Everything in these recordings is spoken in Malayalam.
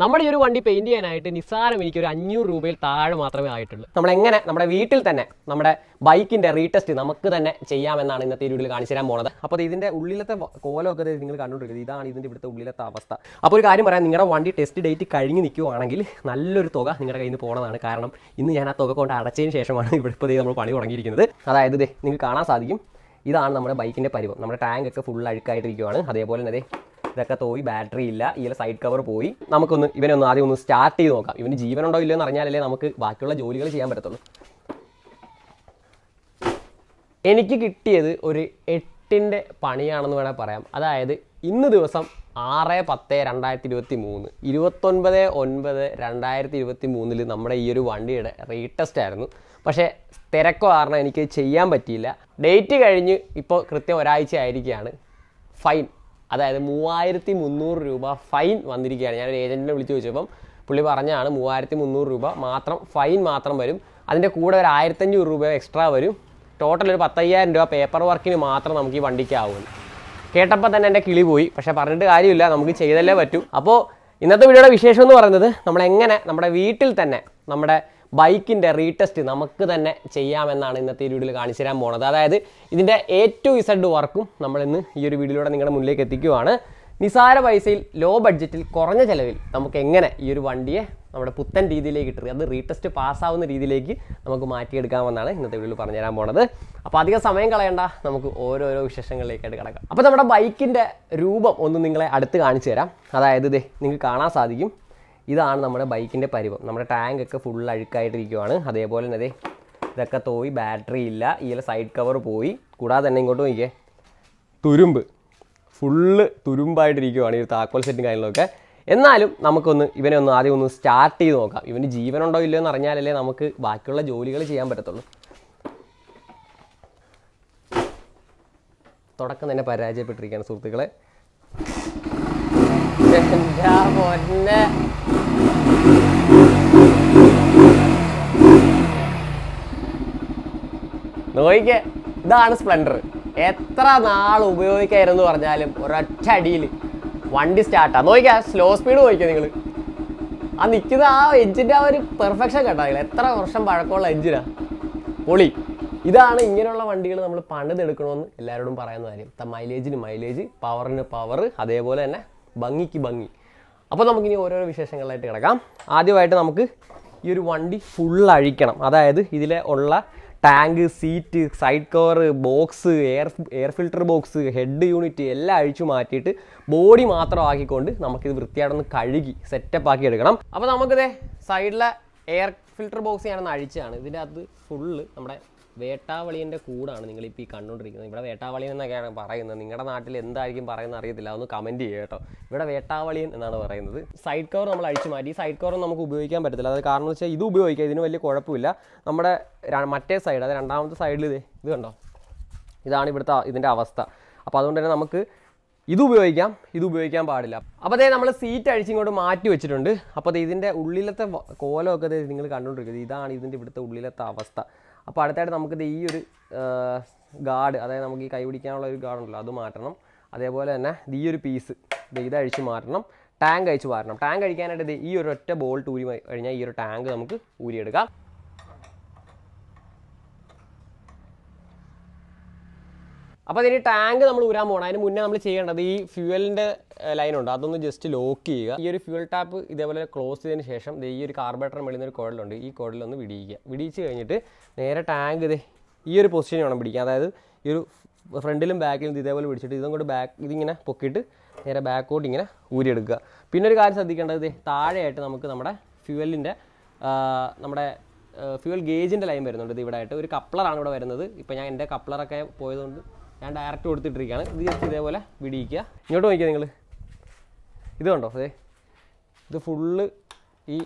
നമ്മുടെ ഈ ഒരു വണ്ടി പെയിന്റ് ചെയ്യാനായിട്ട് നിസ്സാരം എനിക്ക് ഒരു അഞ്ഞൂറ് രൂപയിൽ താഴെ മാത്രമേ ആയിട്ടുള്ളൂ നമ്മൾ എങ്ങനെ നമ്മുടെ വീട്ടിൽ തന്നെ നമ്മുടെ ബൈക്കിന്റെ റീടെസ്റ്റ് നമുക്ക് തന്നെ ചെയ്യാമെന്നാണ് ഇന്നത്തെ വീഡിയോയിൽ കാണിച്ചു തരാൻ പോണത് അപ്പോൾ ഇതിന്റെ ഉള്ളിലത്തെ കോലമൊക്കെ നിങ്ങൾ കണ്ടുകൊണ്ടിരിക്കുന്നത് ഇതാണ് ഇതിന്റെ ഇവിടുത്തെ ഉള്ളിലത്തെ അവസ്ഥ അപ്പോൾ ഒരു കാര്യം പറയാം നിങ്ങളുടെ വണ്ടി ടെസ്റ്റ് ഡേറ്റ് കഴിഞ്ഞു നിൽക്കുവാണെങ്കിൽ നല്ലൊരു തുക നിങ്ങളുടെ കയ്യിൽ നിന്ന് പോണതാണ് കാരണം ഇന്ന് ഞാൻ ആ തുക കൊണ്ട് അടച്ചതിന് ശേഷമാണ് ഇവിടെ ഇപ്പോൾ നമ്മൾ പണി തുടങ്ങിയിരിക്കുന്നത് അതായത് നിങ്ങൾക്ക് കാണാൻ സാധിക്കും ഇതാണ് നമ്മുടെ ബൈക്കിന്റെ പരിവം നമ്മുടെ ടാങ്ക് ഒക്കെ ഫുൾ അഴുക്കായിട്ടിരിക്കുവാണ് അതേപോലെ തന്നെ ഇതൊക്കെ തോയി ബാറ്ററി ഇല്ല ഇതിലെ സൈഡ് കവർ പോയി നമുക്കൊന്ന് ഇവനെ ഒന്ന് ആദ്യം ഒന്ന് സ്റ്റാർട്ട് ചെയ്ത് നോക്കാം ഇവന് ജീവനുണ്ടോ ഇല്ലയോ എന്ന് അറിഞ്ഞാലല്ലേ നമുക്ക് ബാക്കിയുള്ള ജോലികൾ ചെയ്യാൻ പറ്റത്തുള്ളൂ എനിക്ക് കിട്ടിയത് ഒരു എട്ടിൻ്റെ പണിയാണെന്ന് വേണേൽ പറയാം അതായത് ഇന്ന് ദിവസം ആറ് പത്ത് രണ്ടായിരത്തി ഇരുപത്തി മൂന്ന് ഇരുപത്തൊൻപത് ഒൻപത് രണ്ടായിരത്തി ഇരുപത്തി മൂന്നിൽ നമ്മുടെ ഈ ഒരു വണ്ടിയുടെ റീടെസ്റ്റ് ആയിരുന്നു പക്ഷേ തിരക്ക് കാരണം എനിക്ക് ചെയ്യാൻ പറ്റിയില്ല ഡേറ്റ് കഴിഞ്ഞ് ഇപ്പോൾ കൃത്യം ഒരാഴ്ച ആയിരിക്കുകയാണ് ഫൈൻ അതായത് മൂവായിരത്തി മുന്നൂറ് രൂപ ഫൈൻ വന്നിരിക്കുകയാണ് ഞാനൊരു ഏജൻറ്റിനെ വിളിച്ച് ചോദിച്ചപ്പം പുള്ളി പറഞ്ഞാണ് മൂവായിരത്തി മുന്നൂറ് രൂപ മാത്രം ഫൈൻ മാത്രം വരും അതിൻ്റെ കൂടെ ഒരു ആയിരത്തഞ്ഞൂറ് രൂപ എക്സ്ട്രാ വരും ടോട്ടൽ ഒരു പത്തയ്യായിരം രൂപ പേപ്പർ വർക്കിന് മാത്രം നമുക്ക് ഈ വണ്ടിക്കാവും കേട്ടപ്പോൾ തന്നെ എൻ്റെ കിളി പോയി പക്ഷേ പറഞ്ഞിട്ട് കാര്യമില്ല നമുക്ക് ചെയ്തല്ലേ പറ്റൂ അപ്പോൾ ഇന്നത്തെ വീഡിയോയുടെ വിശേഷം എന്ന് പറയുന്നത് നമ്മൾ എങ്ങനെ നമ്മുടെ വീട്ടിൽ തന്നെ നമ്മുടെ ബൈക്കിൻ്റെ റീടെസ്റ്റ് നമുക്ക് തന്നെ ചെയ്യാമെന്നാണ് ഇന്നത്തെ ഈ വീഡിയോയിൽ കാണിച്ചു തരാൻ പോകുന്നത് അതായത് ഇതിൻ്റെ എ ടു ഇസഡ് വർക്കും നമ്മൾ ഇന്ന് ഈ ഒരു വീഡിയോയിലൂടെ നിങ്ങളുടെ മുന്നിലേക്ക് എത്തിക്കുകയാണ് നിസാര പൈസയിൽ ലോ ബഡ്ജറ്റിൽ കുറഞ്ഞ ചിലവിൽ നമുക്ക് എങ്ങനെ ഈ ഒരു വണ്ടിയെ നമ്മുടെ പുത്തൻ രീതിയിലേക്ക് ഇട്ടത് അത് റീടെസ്റ്റ് പാസ്സാവുന്ന രീതിയിലേക്ക് നമുക്ക് മാറ്റിയെടുക്കാമെന്നാണ് ഇന്നത്തെ വീഡിയോയിൽ പറഞ്ഞു തരാൻ പോണത് അപ്പോൾ അധികം സമയം കളയണ്ട നമുക്ക് ഓരോരോ വിശേഷങ്ങളിലേക്കായിട്ട് കിടക്കാം അപ്പോൾ നമ്മുടെ ബൈക്കിൻ്റെ രൂപം ഒന്ന് നിങ്ങളെ അടുത്ത് കാണിച്ചു തരാം അതായത് ഇതേ നിങ്ങൾക്ക് കാണാൻ സാധിക്കും ഇതാണ് നമ്മുടെ ബൈക്കിൻ്റെ പരിവം നമ്മുടെ ടാങ്കൊക്കെ ഫുൾ അഴുക്കായിട്ടിരിക്കുവാണ് അതേപോലെ തന്നെ ഇതൊക്കെ തോയി ബാറ്ററി ഇല്ല ഇതിലെ സൈഡ് കവർ പോയി കൂടാതെ തന്നെ ഇങ്ങോട്ട് നോക്കിയേ തുരുമ്പ് ഫുള്ള് തുരുമ്പായിട്ടിരിക്കുവാണ് ഈ താക്കോൽ സെറ്റും കാര്യങ്ങളൊക്കെ എന്നാലും നമുക്കൊന്ന് ഇവനെ ഒന്ന് ആദ്യം ഒന്ന് സ്റ്റാർട്ട് ചെയ്ത് നോക്കാം ഇവന് ജീവനുണ്ടോ ഇല്ലയോ എന്ന് അറിഞ്ഞാലല്ലേ നമുക്ക് ബാക്കിയുള്ള ജോലികൾ ചെയ്യാൻ പറ്റത്തുള്ളൂ തുടക്കം തന്നെ പരാജയപ്പെട്ടിരിക്കുകയാണ് സുഹൃത്തുക്കളെ നോക്കിക്കേ ഇതാണ് സ്പ്ലെൻഡർ എത്ര നാൾ ഉപയോഗിക്കായിരുന്നു പറഞ്ഞാലും ഒരൊറ്റ അടിയിൽ വണ്ടി സ്റ്റാർട്ടാണ് നോക്കിക്കാം സ്ലോ സ്പീഡ് നോക്കിയാൽ നിങ്ങൾ ആ നിൽക്കുന്ന ആ എഞ്ചിൻ്റെ ആ ഒരു പെർഫെക്ഷൻ കേട്ടോ നിങ്ങൾ എത്ര വർഷം പഴക്കമുള്ള എഞ്ചിനാണ് പൊളി ഇതാണ് ഇങ്ങനെയുള്ള വണ്ടികൾ നമ്മൾ പണിതെടുക്കണമെന്ന് എല്ലാവരോടും പറയുന്ന കാര്യം മൈലേജിന് മൈലേജ് പവറിന് പവർ അതേപോലെ തന്നെ ഭംഗിക്ക് ഭംഗി അപ്പോൾ നമുക്കിനി ഓരോരോ വിശേഷങ്ങളിലായിട്ട് കിടക്കാം ആദ്യമായിട്ട് നമുക്ക് ഈ ഒരു വണ്ടി ഫുൾ അഴിക്കണം അതായത് ഇതിലെ ഉള്ള tank seat side cover box air air filter box head unit എല്ലാം അഴിച്ചു മാറ്റിയിട്ട് ബോഡി മാത്രം ആക്കിക്കൊണ്ട് നമുക്കിത് വൃത്തിയായിട്ടൊന്ന് കഴുകി സെറ്റപ്പ് ആക്കി എടുക്കണം അപ്പോൾ നമുക്കിതേ സൈഡിലെ എയർ ഫിൽട്ടർ ബോക്സ് ഞാനൊന്ന് അഴിച്ചതാണ് ഇതിൻ്റെ അകത്ത് ഫുള്ള് നമ്മുടെ വേട്ടാവളിൻ്റെ കൂടാണ് നിങ്ങളിപ്പോൾ ഈ കണ്ടുകൊണ്ടിരിക്കുന്നത് ഇവിടെ വേട്ടാവളിയൻ എന്നൊക്കെയാണ് പറയുന്നത് നിങ്ങളുടെ നാട്ടിൽ എന്തായിരിക്കും പറയുന്നത് അറിയത്തില്ല അതൊന്ന് കമൻറ്റ് ചെയ്യുക കേട്ടോ ഇവിടെ വേട്ടാവളിയൻ എന്നാണ് പറയുന്നത് സൈഡ് കവർ നമ്മൾ അഴിച്ചു മാറ്റി സൈഡ് കവർ നമുക്ക് ഉപയോഗിക്കാൻ പറ്റത്തില്ല അത് കാരണം എന്ന് വെച്ചാൽ ഇത് ഉപയോഗിക്കുക ഇതിന് വലിയ കുഴപ്പമില്ല നമ്മുടെ മറ്റേ സൈഡ് അത് രണ്ടാമത്തെ സൈഡിൽ ഇത് ഇത് കണ്ടോ ഇതാണ് ഇവിടുത്തെ ഇതിൻ്റെ അവസ്ഥ അപ്പോൾ അതുകൊണ്ട് തന്നെ നമുക്ക് ഇത് ഉപയോഗിക്കാം ഇത് ഉപയോഗിക്കാൻ പാടില്ല അപ്പോൾ അതേ നമ്മൾ സീറ്റ് അഴിച്ചിങ്ങോട്ട് മാറ്റി വെച്ചിട്ടുണ്ട് അപ്പോൾ ഇതിൻ്റെ ഉള്ളിലത്തെ കോലമൊക്കെ നിങ്ങൾ കണ്ടുകൊണ്ടിരിക്കുന്നത് ഇതാണ് ഇതിൻ്റെ ഇവിടുത്തെ ഉള്ളിലത്തെ അവസ്ഥ അപ്പോൾ അടുത്തായിട്ട് നമുക്കിത് ഈ ഒരു ഗാർഡ് അതായത് നമുക്ക് ഈ കൈ പിടിക്കാനുള്ള ഒരു ഗാർഡ് ഉണ്ടല്ലോ അത് മാറ്റണം അതേപോലെ തന്നെ ഈ ഒരു പീസ് ഇത് അഴിച്ച് മാറ്റണം ടാങ്ക് അഴിച്ച് മാറ്റണം ടാങ്ക് അഴിക്കാനായിട്ട് ഈ ഒരു ഒറ്റ ബോൾട്ട് ഊരി കഴിഞ്ഞാൽ ഈ ഒരു ടാങ്ക് നമുക്ക് ഊരിയെടുക്കാം അപ്പോൾ അതിന് ടാങ്ക് നമ്മൾ ഊരാൻ പോകണം അതിന് മുന്നേ നമ്മൾ ചെയ്യേണ്ടത് ഈ ഫ്യൂവലിൻ്റെ ലൈനുണ്ട് അതൊന്ന് ജസ്റ്റ് ലോക്ക് ചെയ്യുക ഈ ഒരു ഫ്യൂവൽ ടാപ്പ് ഇതേപോലെ ക്ലോസ് ചെയ്തതിന് ശേഷം ഈ ഒരു കാർബറേറ്റർ മെളിയുന്ന ഒരു കുഴലുണ്ട് ഈ കുഴലൊന്ന് വിടിയിക്കുക വിടിയിച്ച് കഴിഞ്ഞിട്ട് നേരെ ടാങ്ക് ഇത് ഈ ഒരു പൊസിഷൻ വേണം പിടിക്കുക അതായത് ഈ ഒരു ഫ്രണ്ടിലും ബാക്കിലും ഇതേപോലെ പിടിച്ചിട്ട് ഇതും ബാക്ക് ഇതിങ്ങനെ പൊക്കിയിട്ട് നേരെ ബാക്കോട്ട് ഇങ്ങനെ ഊരിയെടുക്കുക പിന്നെ ഒരു കാര്യം ശ്രദ്ധിക്കേണ്ടത് താഴെയായിട്ട് നമുക്ക് നമ്മുടെ ഫ്യൂവലിൻ്റെ നമ്മുടെ ഫ്യൂവൽ ഗേജിൻ്റെ ലൈൻ വരുന്നുണ്ട് ഇത് ഇവിടെ ആയിട്ട് ഒരു കപ്ലറാണ് ഇവിടെ വരുന്നത് ഇപ്പോൾ ഞാൻ എൻ്റെ കപ്ലറൊക്കെ പോയതുകൊണ്ട് ഞാൻ ഡയറക്റ്റ് കൊടുത്തിട്ടിരിക്കുകയാണ് ഇത് ജസ്റ്റ് ഇതേപോലെ വിടിയിക്കുക ഇങ്ങോട്ട് നോക്കിയാൽ നിങ്ങൾ ഇത് കണ്ടോ അതെ ഇത് ഫുള്ള് ഈ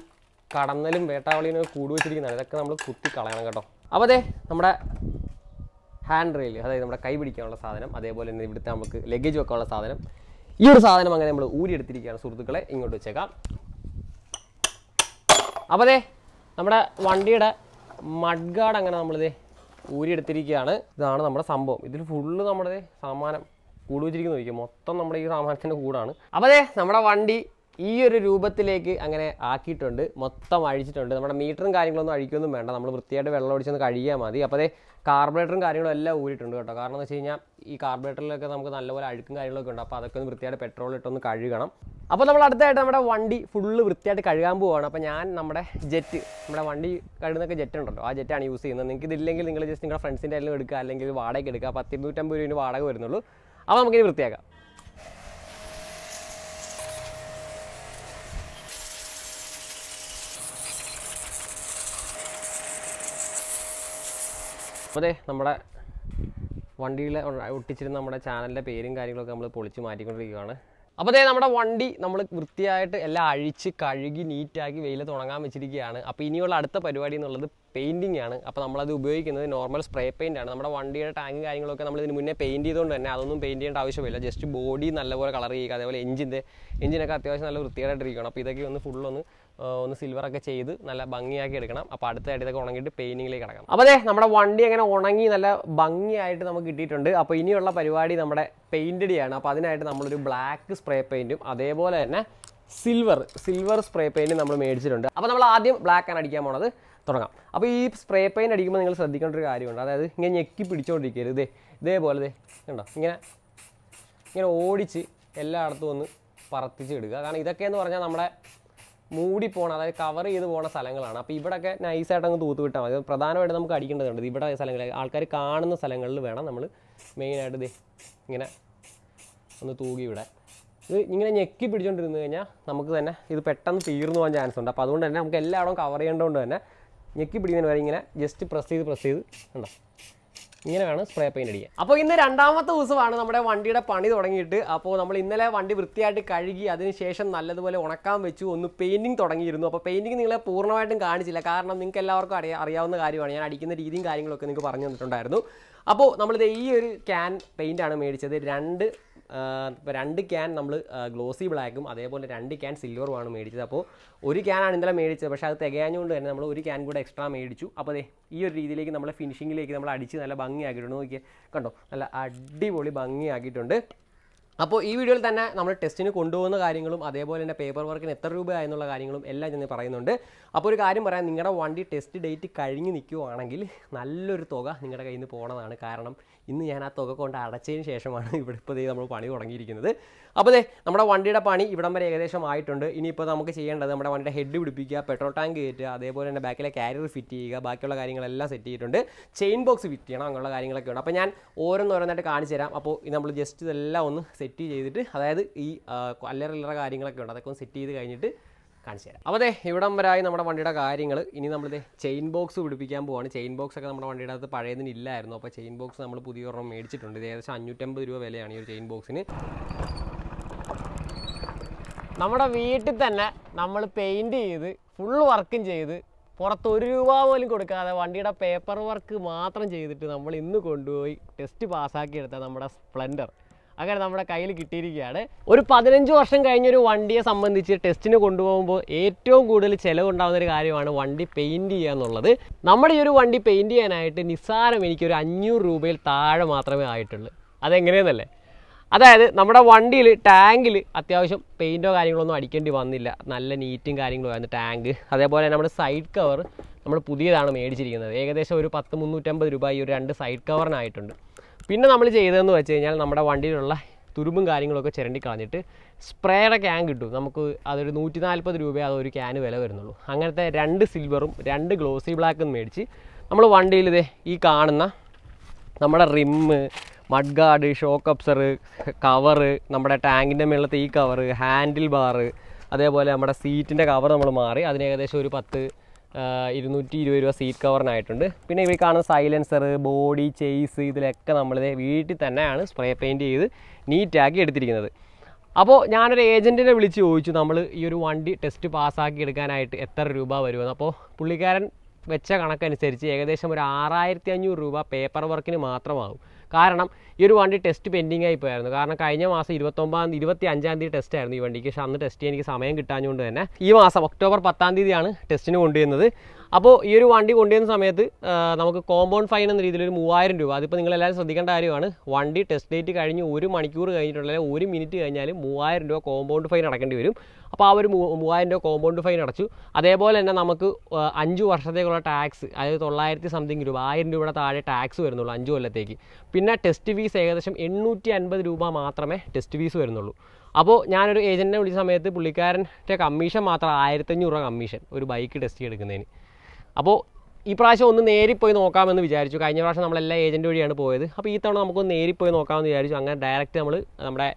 കടന്നലും വേട്ടാവളിയും കൂട് വെച്ചിരിക്കുന്നതാണ് ഇതൊക്കെ നമ്മൾ കുത്തി കളയണം കേട്ടോ അപ്പോൾ അതെ നമ്മുടെ ഹാൻഡ് റെയിൽ അതായത് നമ്മുടെ കൈ പിടിക്കാനുള്ള സാധനം അതേപോലെ തന്നെ ഇവിടുത്തെ നമുക്ക് ലഗേജ് വെക്കാനുള്ള സാധനം ഈ ഒരു സാധനം അങ്ങനെ നമ്മൾ ഊരിയെടുത്തിരിക്കുകയാണ് സുഹൃത്തുക്കളെ ഇങ്ങോട്ട് വെച്ചേക്കാം അപ്പോൾ അതെ നമ്മുടെ വണ്ടിയുടെ മഡ്ഗാർഡ് അങ്ങനെ നമ്മളിതേ ഊരിയെടുത്തിരിക്കുകയാണ് ഇതാണ് നമ്മുടെ സംഭവം ഇതിൽ ഫുള്ള് നമ്മുടെ സാമാനം കൂട് വെച്ചിരിക്കുന്നു നോക്കിയാൽ മൊത്തം നമ്മുടെ ഈ സാമാനത്തിൻ്റെ കൂടാണ് അപ്പോൾ അതെ നമ്മുടെ വണ്ടി ഈ ഒരു രൂപത്തിലേക്ക് അങ്ങനെ ആക്കിയിട്ടുണ്ട് മൊത്തം അഴിച്ചിട്ടുണ്ട് നമ്മുടെ മീറ്ററും കാര്യങ്ങളൊന്നും അഴിക്കൊന്നും വേണ്ട നമ്മൾ വൃത്തിയായിട്ട് വെള്ളം ഒഴിച്ചൊന്ന് കഴിയാൽ മതി അപ്പോൾ അതേ കാർബറേറ്ററും കാര്യങ്ങളും എല്ലാം ഊരിയിട്ടുണ്ട് കേട്ടോ കാരണം എന്ന് വെച്ച് കഴിഞ്ഞാൽ ഈ കാർബറേറ്ററിലൊക്കെ നമുക്ക് നല്ലപോലെ അഴുക്കും കാര്യങ്ങളൊക്കെ ഉണ്ട് അപ്പോൾ അതൊക്കെ ഒന്ന് വൃത്തിയായിട്ട് പെട്രോൾ ഇട്ടൊന്ന് കഴുകണം അപ്പോൾ നമ്മൾ അടുത്തായിട്ട് നമ്മുടെ വണ്ടി ഫുള്ള് വൃത്തിയായിട്ട് കഴുകാൻ പോവുകയാണ് അപ്പോൾ ഞാൻ നമ്മുടെ ജെറ്റ് നമ്മുടെ വണ്ടി കഴുകുന്നൊക്കെ ജെറ്റ് ഉണ്ടല്ലോ ആ ജെറ്റാണ് യൂസ് ചെയ്യുന്നത് നിങ്ങൾക്ക് ഇതില്ലെങ്കിൽ നിങ്ങൾ ജസ്റ്റ് നിങ്ങളുടെ ഫ്രണ്ട്സിൻ്റെ എല്ലാം എടുക്കുക അല്ലെങ്കിൽ വാടകയ്ക്ക് എടുക്കുക പത്തിരുന്നൂറ്റമ്പത് രൂപ വാടക വരുന്നുള്ളൂ അപ്പോൾ നമുക്കിനി വൃത്തിയാക്കാം അതെ നമ്മുടെ വണ്ടിയിൽ ഒട്ടിച്ചിരുന്ന നമ്മുടെ ചാനലിൻ്റെ പേരും കാര്യങ്ങളൊക്കെ നമ്മൾ പൊളിച്ച് മാറ്റിക്കൊണ്ടിരിക്കുകയാണ് അപ്പോൾ അതേ നമ്മുടെ വണ്ടി നമ്മൾ വൃത്തിയായിട്ട് എല്ലാം അഴിച്ച് കഴുകി നീറ്റാക്കി വെയിലത്ത് ഉണങ്ങാൻ വെച്ചിരിക്കുകയാണ് അപ്പോൾ ഇനിയുള്ള അടുത്ത പരിപാടി എന്നുള്ളത് പെയിൻറ്റിംഗ് ആണ് അപ്പോൾ നമ്മളത് ഉപയോഗിക്കുന്നത് നോർമൽ സ്പ്രേ പെയിൻ്റ് ആണ് നമ്മുടെ വണ്ടിയുടെ ടാങ്ക് കാര്യങ്ങളൊക്കെ നമ്മൾ ഇതിന് മുന്നേ പെയിൻറ്റ് ചെയ്തുകൊണ്ട് തന്നെ അതൊന്നും പെയിൻറ്റ് ചെയ്യേണ്ട ആവശ്യമില്ല ജസ്റ്റ് ബോഡി നല്ലപോലെ കളർ ചെയ്യുക അതേപോലെ എഞ്ചിൻ്റെ എഞ്ചിനൊക്കെ അത്യാവശ്യം നല്ല വൃത്തിയായിട്ടിരിക്കണം അപ്പോൾ ഇതൊക്കെ ഒന്ന് ഫുള്ളൊന്ന് ഒന്ന് ഒക്കെ ചെയ്ത് നല്ല ഭംഗിയാക്കി എടുക്കണം അപ്പോൾ അടുത്ത ഇതൊക്കെ ഉണങ്ങിയിട്ട് പെയിൻറ്റിങ്ങിലേക്ക് കിടക്കണം അപ്പോൾ അതേ നമ്മുടെ വണ്ടി അങ്ങനെ ഉണങ്ങി നല്ല ഭംഗിയായിട്ട് നമുക്ക് കിട്ടിയിട്ടുണ്ട് അപ്പോൾ ഇനിയുള്ള പരിപാടി നമ്മുടെ പെയിൻറ്റഡിയാണ് അപ്പോൾ അതിനായിട്ട് നമ്മളൊരു ബ്ലാക്ക് സ്പ്രേ പെയിൻറ്റും അതേപോലെ തന്നെ സിൽവർ സിൽവർ സ്പ്രേ പെയിൻറ്റ് നമ്മൾ മേടിച്ചിട്ടുണ്ട് അപ്പോൾ നമ്മൾ ആദ്യം ബ്ലാക്ക് ആണ് അടിക്കാൻ പോണത് തുടങ്ങാം അപ്പോൾ ഈ സ്പ്രേ പെയിന്റ് അടിക്കുമ്പോൾ നിങ്ങൾ ശ്രദ്ധിക്കേണ്ട ഒരു കാര്യമുണ്ട് അതായത് ഇങ്ങനെ ഞെക്കി പിടിച്ചുകൊണ്ടിരിക്കരുത് ഇതേ ഇതേപോലെ ഇതേ കണ്ടോ ഇങ്ങനെ ഇങ്ങനെ ഓടിച്ച് എല്ലായിടത്തും ഒന്ന് പറത്തിച്ച് ഇടുക കാരണം ഇതൊക്കെ എന്ന് പറഞ്ഞാൽ നമ്മുടെ മൂടി പോണ അതായത് കവർ ചെയ്ത് പോകുന്ന സ്ഥലങ്ങളാണ് അപ്പോൾ ഇവിടെയൊക്കെ നൈസായിട്ട് അങ്ങ് തൂത്ത് വിട്ടാൽ മതി പ്രധാനമായിട്ട് നമുക്ക് അടിക്കേണ്ടതുണ്ട് ഇവിടെ സ്ഥലങ്ങളിൽ ആൾക്കാർ കാണുന്ന സ്ഥലങ്ങളിൽ വേണം നമ്മൾ മെയിനായിട്ട് ഇത് ഇങ്ങനെ ഒന്ന് തൂകി ഇവിടെ ഇത് ഇങ്ങനെ ഞെക്കി പിടിച്ചുകൊണ്ടിരുന്ന് കഴിഞ്ഞാൽ നമുക്ക് തന്നെ ഇത് പെട്ടെന്ന് തീർന്നു പോകാൻ ചാൻസ് ഉണ്ട് അപ്പോൾ അതുകൊണ്ട് തന്നെ നമുക്ക് എല്ലായിടവും കവർ ചെയ്യേണ്ടതുകൊണ്ട് തന്നെ ഞെക്കി പിടിക്കുന്നതിന് വരെ ഇങ്ങനെ ജസ്റ്റ് പ്രസ് ചെയ്ത് പ്രസ് ചെയ്ത് ഉണ്ടോ ഇങ്ങനെ വേണം സ്പ്രേ പെയിന്റ് അടിക്കാൻ അപ്പോൾ ഇന്ന് രണ്ടാമത്തെ ദിവസമാണ് നമ്മുടെ വണ്ടിയുടെ പണി തുടങ്ങിയിട്ട് അപ്പോൾ നമ്മൾ ഇന്നലെ വണ്ടി വൃത്തിയായിട്ട് കഴുകി അതിനുശേഷം നല്ലതുപോലെ ഉണക്കാൻ വെച്ചു ഒന്ന് പെയിൻറ്റിങ് തുടങ്ങിയിരുന്നു അപ്പോൾ പെയിൻറ്റിങ് നിങ്ങളെ പൂർണ്ണമായിട്ടും കാണിച്ചില്ല കാരണം നിങ്ങൾക്ക് എല്ലാവർക്കും അറിയാം അറിയാവുന്ന കാര്യമാണ് ഞാൻ അടിക്കുന്ന രീതിയും കാര്യങ്ങളൊക്കെ നിങ്ങൾക്ക് പറഞ്ഞു തന്നിട്ടുണ്ടായിരുന്നു അപ്പോൾ നമ്മളിത് ഈ ഒരു ക്യാൻ പെയിൻ്റാണ് മേടിച്ചത് രണ്ട് ഇപ്പോൾ രണ്ട് ക്യാൻ നമ്മൾ ഗ്ലോസി ബ്ലാക്കും അതേപോലെ രണ്ട് ക്യാൻ സിൽവറുമാണ് മേടിച്ചത് അപ്പോൾ ഒരു ക്യാനാണ് ഇന്നലെ മേടിച്ചത് പക്ഷേ അത് തികയാഞ്ഞുകൊണ്ട് തന്നെ നമ്മൾ ഒരു ക്യാൻ കൂടെ എക്സ്ട്രാ മേടിച്ചു അപ്പോൾ അതെ ഈ ഒരു രീതിയിലേക്ക് നമ്മളെ ഫിനിഷിങ്ങിലേക്ക് നമ്മൾ അടിച്ച് നല്ല ഭംഗിയാക്കിയിട്ടുണ്ട് നോക്കിയാൽ കണ്ടോ നല്ല അടിപൊളി ഭംഗിയാക്കിയിട്ടുണ്ട് അപ്പോൾ ഈ വീഡിയോയിൽ തന്നെ നമ്മൾ ടെസ്റ്റിന് കൊണ്ടുപോകുന്ന കാര്യങ്ങളും അതേപോലെ തന്നെ പേപ്പർ വർക്കിന് എത്ര രൂപയായെന്നുള്ള കാര്യങ്ങളും എല്ലാം ഞാൻ പറയുന്നുണ്ട് അപ്പോൾ ഒരു കാര്യം പറയാം നിങ്ങളുടെ വണ്ടി ടെസ്റ്റ് ഡേറ്റ് കഴിഞ്ഞ് നിൽക്കുവാണെങ്കിൽ നല്ലൊരു തുക നിങ്ങളുടെ കയ്യിൽ നിന്ന് പോകണതാണ് കാരണം ഇന്ന് ഞാൻ ആ തുക കൊണ്ട് അടച്ചതിന് ശേഷമാണ് ഇവിടെ ഇപ്പോൾ നമ്മൾ പണി തുടങ്ങിയിരിക്കുന്നത് അപ്പോൾ ദേ നമ്മുടെ വണ്ടിയുടെ പണി ഇവിടം വരെ ഏകദേശം ആയിട്ടുണ്ട് ഇനിയിപ്പോൾ നമുക്ക് ചെയ്യേണ്ടത് നമ്മുടെ വണ്ടിയുടെ ഹെഡ് പിടിപ്പിക്കുക പെട്രോൾ ടാങ്ക് കയറ്റുക അതേപോലെ തന്നെ ബാക്കിലെ കാരിയർ ഫിറ്റ് ചെയ്യുക ബാക്കിയുള്ള കാര്യങ്ങളെല്ലാം സെറ്റ് ചെയ്തിട്ടുണ്ട് ചെയിൻ ബോക്സ് ഫിറ്റ് ചെയ്യണം അങ്ങനെയുള്ള കാര്യങ്ങളൊക്കെ ഉണ്ട് അപ്പോൾ ഞാൻ ഓരോന്നോരോന്നായിട്ട് കാണിച്ചു തരാം അപ്പോൾ നമ്മൾ ജസ്റ്റ് ഇതെല്ലാം ഒന്ന് സെറ്റ് ചെയ്തിട്ട് അതായത് ഈ അല്ലറല്ലറ കാര്യങ്ങളൊക്കെ ഉണ്ട് അതൊക്കെ ഒന്ന് സെറ്റ് ചെയ്ത് കഴിഞ്ഞിട്ട് കാണിച്ചു തരാം അപ്പോൾ അതെ ഇവിടം വരായി നമ്മുടെ വണ്ടിയുടെ കാര്യങ്ങൾ ഇനി നമ്മളിത് ചെയിൻ ബോക്സ് പിടിപ്പിക്കാൻ പോവാണ് ചെയിൻ ബോക്സ് ഒക്കെ നമ്മുടെ വണ്ടിയുടെ അകത്ത് പഴയതിന് ഇല്ലായിരുന്നു അപ്പോൾ ചെയിൻ ബോക്സ് നമ്മൾ പുതിയ ഒരെണ്ണം മേടിച്ചിട്ടുണ്ട് ഇത് ഏകദേശം അഞ്ഞൂറ്റമ്പത് രൂപ വിലയാണ് ഈ ഒരു ചെയിൻ ബോക്സിന് നമ്മുടെ വീട്ടിൽ തന്നെ നമ്മൾ പെയിൻറ് ചെയ്ത് ഫുൾ വർക്കും ചെയ്ത് പുറത്ത് ഒരു രൂപ പോലും കൊടുക്കാതെ വണ്ടിയുടെ പേപ്പർ വർക്ക് മാത്രം ചെയ്തിട്ട് നമ്മൾ ഇന്ന് കൊണ്ടുപോയി ടെസ്റ്റ് പാസ്സാക്കിയെടുത്ത നമ്മുടെ സ്പ്ലെൻഡർ അങ്ങനെ നമ്മുടെ കയ്യിൽ കിട്ടിയിരിക്കുകയാണ് ഒരു പതിനഞ്ച് വർഷം കഴിഞ്ഞൊരു വണ്ടിയെ സംബന്ധിച്ച് ടെസ്റ്റിന് കൊണ്ടുപോകുമ്പോൾ ഏറ്റവും കൂടുതൽ ചിലവുണ്ടാകുന്ന ഒരു കാര്യമാണ് വണ്ടി പെയിൻറ് ചെയ്യുക എന്നുള്ളത് നമ്മുടെ ഈ ഒരു വണ്ടി പെയിൻറ് ചെയ്യാനായിട്ട് നിസ്സാരം എനിക്കൊരു അഞ്ഞൂറ് രൂപയിൽ താഴെ മാത്രമേ ആയിട്ടുള്ളൂ അതെങ്ങനെയെന്നല്ലേ അതായത് നമ്മുടെ വണ്ടിയിൽ ടാങ്കിൽ അത്യാവശ്യം പെയിൻറ്റോ കാര്യങ്ങളൊന്നും അടിക്കേണ്ടി വന്നില്ല നല്ല നീറ്റും കാര്യങ്ങളും ആയിരുന്നു ടാങ്ക് അതേപോലെ നമ്മുടെ സൈഡ് കവർ നമ്മൾ പുതിയതാണ് മേടിച്ചിരിക്കുന്നത് ഏകദേശം ഒരു പത്ത് മുന്നൂറ്റമ്പത് രൂപ ഈ ഒരു രണ്ട് സൈഡ് കവറിനായിട്ടുണ്ട് പിന്നെ നമ്മൾ ചെയ്തതെന്ന് വെച്ച് കഴിഞ്ഞാൽ നമ്മുടെ വണ്ടിയിലുള്ള തുരുമ്പും കാര്യങ്ങളൊക്കെ ചിരണ്ടി കളഞ്ഞിട്ട് സ്പ്രേയുടെ ക്യാൻ കിട്ടും നമുക്ക് അതൊരു നൂറ്റി നാൽപ്പത് രൂപ അതൊരു ക്യാൻ വില വരുന്നുള്ളൂ അങ്ങനത്തെ രണ്ട് സിൽവറും രണ്ട് ഗ്ലോസി ബ്ലാക്കും മേടിച്ച് നമ്മൾ വണ്ടിയിൽ ഇതേ ഈ കാണുന്ന നമ്മുടെ rim mud guard shock absorber cover നമ്മുടെ ടാങ്കിൻ്റെ മേളത്തെ ഈ കവറ് ഹാൻഡിൽ ബാറ് അതേപോലെ നമ്മുടെ സീറ്റിൻ്റെ കവർ നമ്മൾ മാറി അതിന് ഏകദേശം ഒരു പത്ത് ഇരുന്നൂറ്റി ഇരുപത് രൂപ സീറ്റ് കവറിനായിട്ടുണ്ട് പിന്നെ ഇവർ കാണുന്ന സൈലൻസർ ബോഡി ചേസ് ഇതിലൊക്കെ നമ്മൾ വീട്ടിൽ തന്നെയാണ് സ്പ്രേ പെയിൻറ്റ് ചെയ്ത് നീറ്റാക്കി എടുത്തിരിക്കുന്നത് അപ്പോൾ ഞാനൊരു ഏജൻറ്റിനെ വിളിച്ച് ചോദിച്ചു നമ്മൾ ഈ ഒരു വണ്ടി ടെസ്റ്റ് പാസ്സാക്കി എടുക്കാനായിട്ട് എത്ര രൂപ വരുമെന്ന് അപ്പോൾ പുള്ളിക്കാരൻ വെച്ച കണക്കനുസരിച്ച് ഏകദേശം ഒരു ആറായിരത്തി അഞ്ഞൂറ് രൂപ പേപ്പർ വർക്കിന് മാത്രമാകും കാരണം ഈ ഒരു വണ്ടി ടെസ്റ്റ് പെൻഡിങ് ആയി പോയായിരുന്നു കാരണം കഴിഞ്ഞ മാസം ഇരുപത്തൊമ്പതാം ഇരുപത്തി അഞ്ചാം തീയതി ടെസ്റ്റ് ആയിരുന്നു ഈ വണ്ടിക്ക് പക്ഷേ അന്ന് ടെസ്റ്റ് ചെയ്യാൻ എനിക്ക് സമയം കിട്ടാഞ്ഞുകൊണ്ട് തന്നെ ഈ മാസം ഒക്ടോബർ പത്താം തീയതിയാണ് ടെസ്റ്റിന് കൊണ്ടുവരുന്നത് അപ്പോൾ ഈ ഒരു വണ്ടി കൊണ്ടുവരുന്ന സമയത്ത് നമുക്ക് കോമ്പൗണ്ട് ഫൈൻ എന്ന രീതിയിൽ ഒരു മൂവായിരം രൂപ അതിപ്പോൾ നിങ്ങൾ എല്ലാവരും ശ്രദ്ധിക്കേണ്ട കാര്യമാണ് വണ്ടി ടെസ്റ്റ് ഡേറ്റ് കഴിഞ്ഞ് ഒരു മണിക്കൂർ കഴിഞ്ഞിട്ടുള്ള ഒരു മിനിറ്റ് കഴിഞ്ഞാൽ മൂവായിരം രൂപ കോമ്പൗണ്ട് ഫൈൻ അടക്കേണ്ടി വരും അപ്പോൾ ആ ഒരു മൂവായിരം രൂപ കോമ്പൗണ്ട് ഫൈൻ അടച്ചു അതേപോലെ തന്നെ നമുക്ക് അഞ്ച് വർഷത്തേക്കുള്ള ടാക്സ് അതായത് തൊള്ളായിരത്തി സംതിങ് രൂപ ആയിരം രൂപയുടെ താഴെ ടാക്സ് വരുന്നുള്ളൂ അഞ്ച് കൊല്ലത്തേക്ക് പിന്നെ ടെസ്റ്റ് ഫീസ് ഏകദേശം എണ്ണൂറ്റി അൻപത് രൂപ മാത്രമേ ടെസ്റ്റ് ഫീസ് വരുന്നുള്ളൂ അപ്പോൾ ഞാനൊരു ഏജൻറ്റിനെ വിളിച്ച സമയത്ത് പുള്ളിക്കാരൻ്റെ കമ്മീഷൻ മാത്രം ആയിരത്തഞ്ഞൂറ് രൂപ കമ്മീഷൻ ഒരു ബൈക്ക് ടെസ്റ്റ് എടുക്കുന്നതിന് അപ്പോൾ ഈ പ്രാവശ്യം ഒന്ന് നേരിപ്പോയി നോക്കാമെന്ന് വിചാരിച്ചു കഴിഞ്ഞ പ്രാവശ്യം നമ്മളെല്ലാ ഏജൻറ്റ് വഴിയാണ് പോയത് അപ്പോൾ ഈ തവണ നമുക്കൊന്ന് നേരിപ്പോയി നോക്കാമെന്ന് വിചാരിച്ചു അങ്ങനെ ഡയറക്റ്റ് നമ്മൾ നമ്മുടെ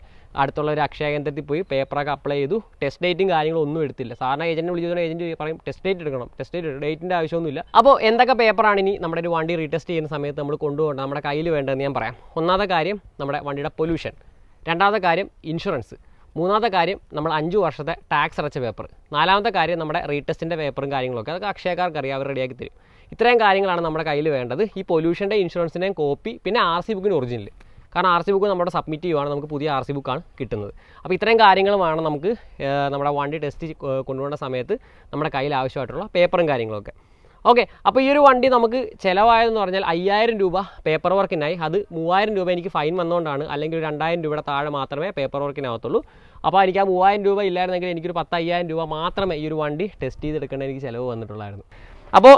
അടുത്തുള്ള ഒരു അക്ഷയ കേന്ദ്രത്തിൽ പോയി പേപ്പറൊക്കെ അപ്ലൈ ചെയ്തു ടെസ്റ്റ് ഡേറ്റും കാര്യങ്ങളും ഒന്നും എടുത്തില്ല സാറിന് ഏജൻറ്റ് വിളിച്ചത് ഏജൻറ്റ് പറയും ടെസ്റ്റ് ഡേറ്റ് എടുക്കണം ടെസ്റ്റ് ഡേറ്റ് ഡേറ്റിൻ്റെ ആവശ്യമൊന്നുമില്ല അപ്പോൾ എന്തൊക്കെ പേപ്പറാണ് ഇനി നമ്മുടെ ഒരു വണ്ടി റീടെസ്റ്റ് ചെയ്യുന്ന സമയത്ത് നമ്മൾ കൊണ്ടുപോകേണ്ടത് നമ്മുടെ കയ്യിൽ വേണ്ടതെന്ന് ഞാൻ പറയാം ഒന്നാമത്തെ കാര്യം നമ്മുടെ വണ്ടിയുടെ പൊല്യൂഷൻ രണ്ടാമത്തെ കാര്യം ഇൻഷുറൻസ് മൂന്നാമത്തെ കാര്യം നമ്മൾ അഞ്ച് വർഷത്തെ ടാക്സ് അടച്ച പേപ്പർ നാലാമത്തെ കാര്യം നമ്മുടെ റീടെസ്റ്റിൻ്റെ പേപ്പറും കാര്യങ്ങളൊക്കെ അതൊക്കെ അക്ഷയക്കാർക്ക് അറിയാം അവർ റെഡിയാക്കി തരും ഇത്രയും കാര്യങ്ങളാണ് നമ്മുടെ കയ്യിൽ വേണ്ടത് ഈ പൊല്യൂഷൻ്റെ ഇൻഷുറൻസിൻ്റെയും കോപ്പി പിന്നെ ആർ സി ബുക്കിൻ്റെ ഒറിജിനൽ കാരണം ആർ സി ബുക്ക് നമ്മുടെ സബ്മിറ്റ് ചെയ്യുവാണ് നമുക്ക് പുതിയ ആർ സി ബുക്കാണ് കിട്ടുന്നത് അപ്പോൾ ഇത്രയും കാര്യങ്ങളുമാണ് നമുക്ക് നമ്മുടെ വണ്ടി ടെസ്റ്റ് കൊണ്ടുപോകുന്ന സമയത്ത് നമ്മുടെ കയ്യിൽ ആവശ്യമായിട്ടുള്ള പേപ്പറും കാര്യങ്ങളൊക്കെ ഓക്കെ അപ്പോൾ ഈ ഒരു വണ്ടി നമുക്ക് ചിലവായതെന്ന് പറഞ്ഞാൽ അയ്യായിരം രൂപ പേപ്പർ വർക്കിനായി അത് മൂവായിരം രൂപ എനിക്ക് ഫൈൻ വന്നുകൊണ്ടാണ് അല്ലെങ്കിൽ രണ്ടായിരം രൂപയുടെ താഴെ മാത്രമേ പേപ്പർ വർക്കിനകത്തുള്ളൂ അപ്പോൾ എനിക്ക് ആ മൂവായിരം രൂപ ഇല്ലായിരുന്നെങ്കിൽ എനിക്കൊരു പത്തയ്യായിരം രൂപ മാത്രമേ ഈ ഒരു വണ്ടി ടെസ്റ്റ് ചെയ്തെടുക്കേണ്ട എനിക്ക് ചിലവ് വന്നിട്ടുള്ളായിരുന്നു അപ്പോൾ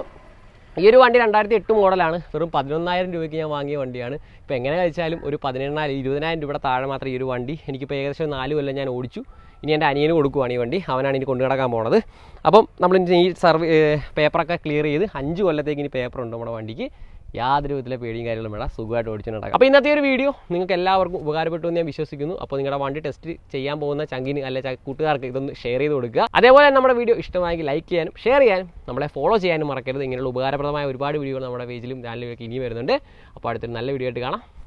ഈ ഒരു വണ്ടി രണ്ടായിരത്തി എട്ട് മോഡലാണ് വെറും പതിനൊന്നായിരം രൂപയ്ക്ക് ഞാൻ വാങ്ങിയ വണ്ടിയാണ് ഇപ്പോൾ എങ്ങനെ കഴിച്ചാലും ഒരു പതിനെണ്ണായിരം ഇരുപതിനായിരം രൂപയുടെ താഴെ മാത്രമേ ഈ ഒരു വണ്ടി എനിക്കിപ്പോൾ ഏകദേശം നാല് കൊല്ലം ഞാൻ ഓടിച്ചു ഇനി എൻ്റെ അനിയന് കൊടുക്കുവാണ് ഈ വണ്ടി അവനാണ് ഇനി കൊണ്ടു കിടക്കാൻ പോണത് അപ്പം നമ്മൾ ഈ സർവീ പേപ്പറൊക്കെ ക്ലിയർ ചെയ്ത് അഞ്ച് കൊല്ലത്തേക്ക് ഇനി ഉണ്ട് നമ്മുടെ വണ്ടിക്ക് യാതൊരു വിധത്തിലെ പേടിയും കാര്യങ്ങളും വേണം സുഖമായിട്ട് ഓടിച്ചിട്ടുണ്ടാകും അപ്പോൾ ഇന്നത്തെ ഒരു വീഡിയോ നിങ്ങൾക്ക് എല്ലാവർക്കും ഉപകാരപ്പെട്ടു എന്ന് ഞാൻ വിശ്വസിക്കുന്നു അപ്പോൾ നിങ്ങളുടെ വണ്ടി ടെസ്റ്റ് ചെയ്യാൻ പോകുന്ന ചങ്കിന് അല്ലെ കൂട്ടുകാർക്ക് ഇതൊന്ന് ഷെയർ ചെയ്ത് കൊടുക്കുക അതേപോലെ നമ്മുടെ വീഡിയോ ഇഷ്ടമായെങ്കിൽ ലൈക്ക് ചെയ്യാനും ഷെയർ ചെയ്യാനും നമ്മളെ ഫോളോ ചെയ്യാനും മറക്കരുത് ഇങ്ങനെയുള്ള ഉപകാരപ്രദമായ ഒരുപാട് വീഡിയോകൾ നമ്മുടെ പേജിലും ചാനലിലും ഒക്കെ ഇനി വരുന്നുണ്ട് അപ്പോൾ അടുത്തൊരു നല്ല വീഡിയോ ആയിട്ട് കാണാം